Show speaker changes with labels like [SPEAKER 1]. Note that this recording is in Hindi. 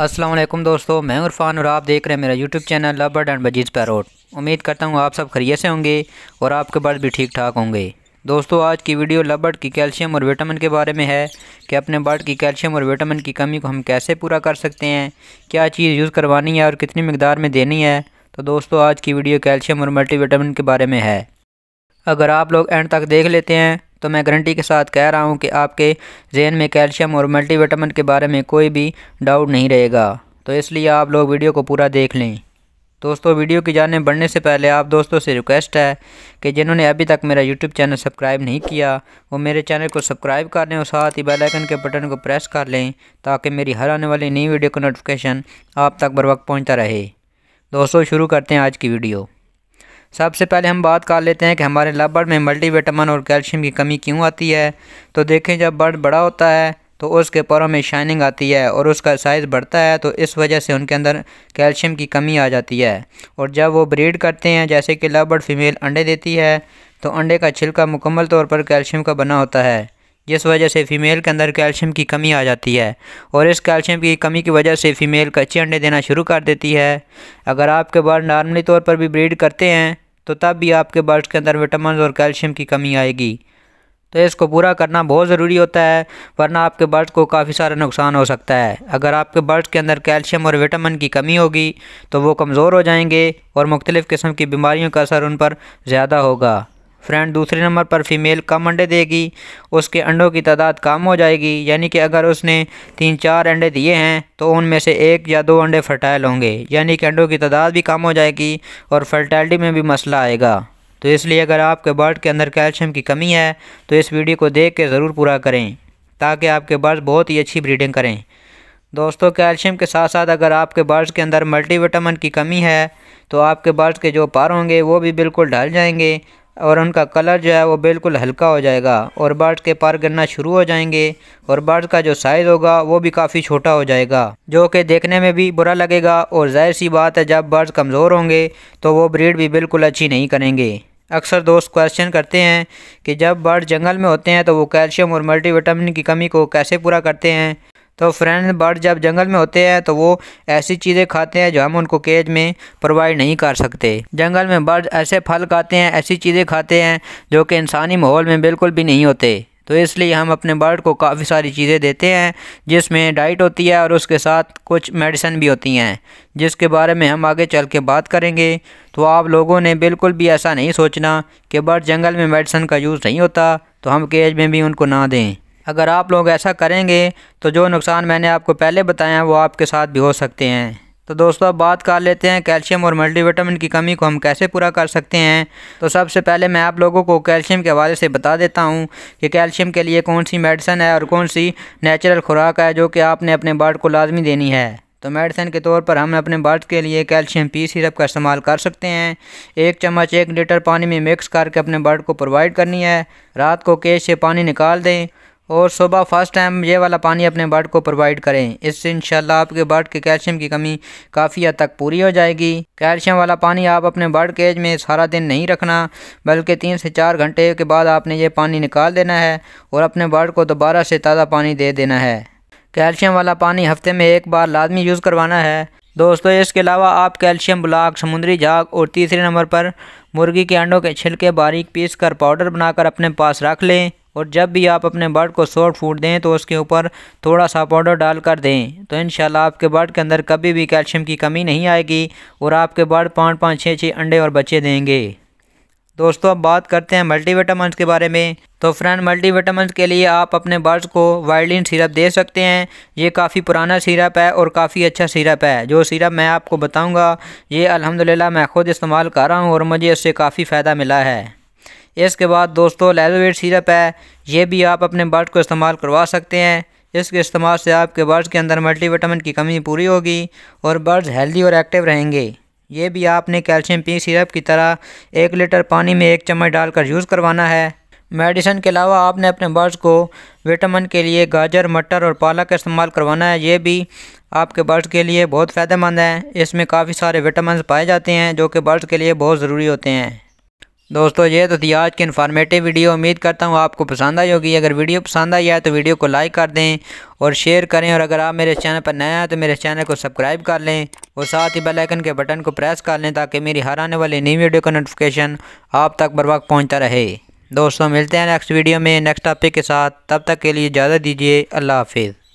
[SPEAKER 1] असलम दोस्तों मैं उरफान और आप देख रहे हैं मेरा YouTube channel love bird and budgies parrot उम्मीद करता हूँ आप सब खरीय से होंगे और आपके बर्ड भी ठीक ठाक होंगे दोस्तों आज की वीडियो लव बर्ड की कैल्शियम और विटामिन के बारे में है कि अपने बर्ड की कैल्शियम और विटामिन की कमी को हम कैसे पूरा कर सकते हैं क्या चीज़ यूज़ करवानी है और कितनी मकदार में देनी है तो दोस्तों आज की वीडियो कैल्शियम और मल्टी के बारे में है अगर आप लोग एंड तक देख लेते हैं तो मैं गारंटी के साथ कह रहा हूँ कि आपके जहन में कैल्शियम और मल्टीविटामिन के बारे में कोई भी डाउट नहीं रहेगा तो इसलिए आप लोग वीडियो को पूरा देख लें दोस्तों वीडियो की जाने बढ़ने से पहले आप दोस्तों से रिक्वेस्ट है कि जिन्होंने अभी तक मेरा यूट्यूब चैनल सब्सक्राइब नहीं किया वो मेरे चैनल को सब्सक्राइब कर लें और साथ ही बेल आइकन के बटन को प्रेस कर लें ताकि मेरी हर आने वाली नई वीडियो का नोटिफिकेशन आप तक बर वक्त पहुँचता रहे दोस्तों शुरू करते हैं आज की वीडियो सबसे पहले हम बात कर लेते हैं कि हमारे लबड़ में में मल्टीविटामिन और कैल्शियम की कमी क्यों आती है तो देखें जब बर्ड बड़ा होता है तो उसके पौरों में शाइनिंग आती है और उसका साइज़ बढ़ता है तो इस वजह से उनके अंदर कैल्शियम की कमी आ जाती है और जब वो ब्रीड करते हैं जैसे कि लबड़ फीमेल अंडे देती है तो अंडे का छिलका मुकम्मल तौर पर कैल्शियम का बना होता है जिस वजह से फ़ीमेल के अंदर कैल्शियम की कमी आ जाती है और इस कैल्शियम की कमी की वजह से फ़ीमेल कच्चे अंडे देना शुरू कर देती है अगर आपके बर्ड नॉर्मली तौर पर भी ब्रीड करते हैं तो तब भी आपके बर्ड्स के अंदर विटामिन और कैल्शियम की कमी आएगी तो इसको पूरा करना बहुत ज़रूरी होता है वरना आपके बर्ड्स को काफ़ी सारा नुकसान हो सकता है अगर आपके बर्ड्स के अंदर कैल्शियम और विटामिन की कमी होगी तो वो कमज़ोर हो जाएंगे और मुख्तलिफ़ किस्म की बीमारियों का असर उन पर ज़्यादा होगा फ्रेंड दूसरे नंबर पर फीमेल कम अंडे देगी उसके अंडों की तादाद कम हो जाएगी यानी कि अगर उसने तीन चार अंडे दिए हैं तो उनमें से एक या दो अंडे फर्टाइल होंगे यानी कि अंडों की तादाद भी कम हो जाएगी और फर्टाइलिटी में भी मसला आएगा तो इसलिए अगर आपके बर्ड के अंदर कैल्शियम की कमी है तो इस वीडियो को देख के ज़रूर पूरा करें ताकि आपके बर्ड बहुत ही अच्छी ब्रीडिंग करें दोस्तों कैल्शियम के साथ साथ अगर आपके बर्ड्स के अंदर मल्टीविटामिन की कमी है तो आपके बर्ड्स के जो पार होंगे वो भी बिल्कुल ढल जाएंगे और उनका कलर जो है वो बिल्कुल हल्का हो जाएगा और बर्ड के पार गिरना शुरू हो जाएंगे और बर्ड का जो साइज़ होगा वो भी काफ़ी छोटा हो जाएगा जो कि देखने में भी बुरा लगेगा और जाहिर सी बात है जब बर्ड कमज़ोर होंगे तो वो ब्रीड भी बिल्कुल अच्छी नहीं करेंगे अक्सर दोस्त क्वेश्चन करते हैं कि जब बर्ड जंगल में होते हैं तो वो कैल्शियम और मल्टीविटामिन की कमी को कैसे पूरा करते हैं तो फ्रेंड बर्ड जब जंगल में होते हैं तो वो ऐसी चीज़ें खाते हैं जो हम उनको केज में प्रोवाइड नहीं कर सकते जंगल में बर्ड ऐसे फल खाते हैं ऐसी चीज़ें खाते हैं जो कि इंसानी माहौल में बिल्कुल भी नहीं होते तो इसलिए हम अपने बर्ड को काफ़ी सारी चीज़ें देते हैं जिसमें डाइट होती है और उसके साथ कुछ मेडिसन भी होती हैं जिसके बारे में हम आगे चल के बात करेंगे तो आप लोगों ने बिल्कुल भी ऐसा नहीं सोचना कि बर्ड जंगल में मेडिसिन का यूज़ नहीं होता तो हम केज में भी उनको ना दें अगर आप लोग ऐसा करेंगे तो जो नुकसान मैंने आपको पहले बताया वो आपके साथ भी हो सकते हैं तो दोस्तों अब बात कर लेते हैं कैल्शियम और मल्टीविटामिन की कमी को हम कैसे पूरा कर सकते हैं तो सबसे पहले मैं आप लोगों को कैल्शियम के हवाले से बता देता हूँ कि कैल्शियम के लिए कौन सी मेडिसन है और कौन सी नेचुरल खुराक है जो कि आपने अपने बर्ड को लाजमी देनी है तो मेडिसिन के तौर पर हम अपने बर्ड के लिए कैल्शियम पी सिरप का इस्तेमाल कर सकते हैं एक चम्मच एक लीटर पानी में मिक्स करके अपने बर्ड को प्रोवाइड करनी है रात को केश से पानी निकाल दें और सुबह फर्स्ट टाइम ये वाला पानी अपने बर्ड को प्रोवाइड करें इससे इंशाल्लाह आपके बर्ड के कैल्शियम की कमी काफ़ी हद तक पूरी हो जाएगी कैल्शियम वाला पानी आप अपने बर्ड केज में सारा दिन नहीं रखना बल्कि तीन से चार घंटे के बाद आपने ये पानी निकाल देना है और अपने बर्ड को दोबारा से ताज़ा पानी दे देना है कैल्शियम वाला पानी हफ्ते में एक बार लाजमी यूज़ करवाना है दोस्तों इसके अलावा आप कैल्शियम ब्लॉक समुद्री झाग और तीसरे नंबर पर मुर्गी के अंडों के छिलके बारीक पीस कर पाउडर बनाकर अपने पास रख लें और जब भी आप अपने बर्ड को सॉफ्ट फूड दें तो उसके ऊपर थोड़ा सा पाउडर डाल कर दें तो इन आपके बर्ड के अंदर कभी भी कैल्शियम की कमी नहीं आएगी और आपके बर्ड पाँच पाँच छः छः अंडे और बच्चे देंगे दोस्तों अब बात करते हैं मल्टीविटामस के बारे में तो फ्रेंड मल्टीविटामस के लिए आप अपने बर्ड्स को वायलिन सिरप दे सकते हैं ये काफ़ी पुराना सिरप है और काफ़ी अच्छा सिरप है जो सिरप मैं आपको बताऊंगा ये अल्हम्दुलिल्लाह मैं खुद इस्तेमाल कर रहा हूँ और मुझे इससे काफ़ी फ़ायदा मिला है इसके बाद दोस्तों लेलोवेट सिरप है ये भी आप अपने बर्ड को इस्तेमाल करवा सकते हैं इसके इस्तेमाल से आपके बर्ड्स के अंदर मल्टीविटामिन की कमी पूरी होगी और बर्ड्स हेल्दी और एक्टिव रहेंगे ये भी आपने कैल्शियम पी सिरप की तरह एक लीटर पानी में एक चम्मच डालकर यूज़ करवाना है मेडिसिन के अलावा आपने अपने बर्ड्स को विटामिन के लिए गाजर मटर और पालक का इस्तेमाल करवाना है ये भी आपके बर्ड्स के लिए बहुत फ़ायदेमंद है इसमें काफ़ी सारे विटामिन पाए जाते हैं जो कि बर्ड्स के लिए बहुत ज़रूरी होते हैं दोस्तों ये तो थी आज की इन्फॉर्मेटिव वीडियो उम्मीद करता हूँ आपको पसंद आई होगी अगर वीडियो पसंद आई है तो वीडियो को लाइक कर दें और शेयर करें और अगर आप मेरे चैनल पर नए हैं तो मेरे चैनल को सब्सक्राइब कर लें और साथ ही बेल आइकन के बटन को प्रेस कर लें ताकि मेरी हर आने वाली नई वीडियो का नोटिफिकेशन आप तक बर वक्त पहुँचता रहे दोस्तों मिलते हैं नेक्स्ट वीडियो में नेक्स्ट टॉपिक के साथ तब तक के लिए इजाज़त दीजिए अल्लाह हाफिज़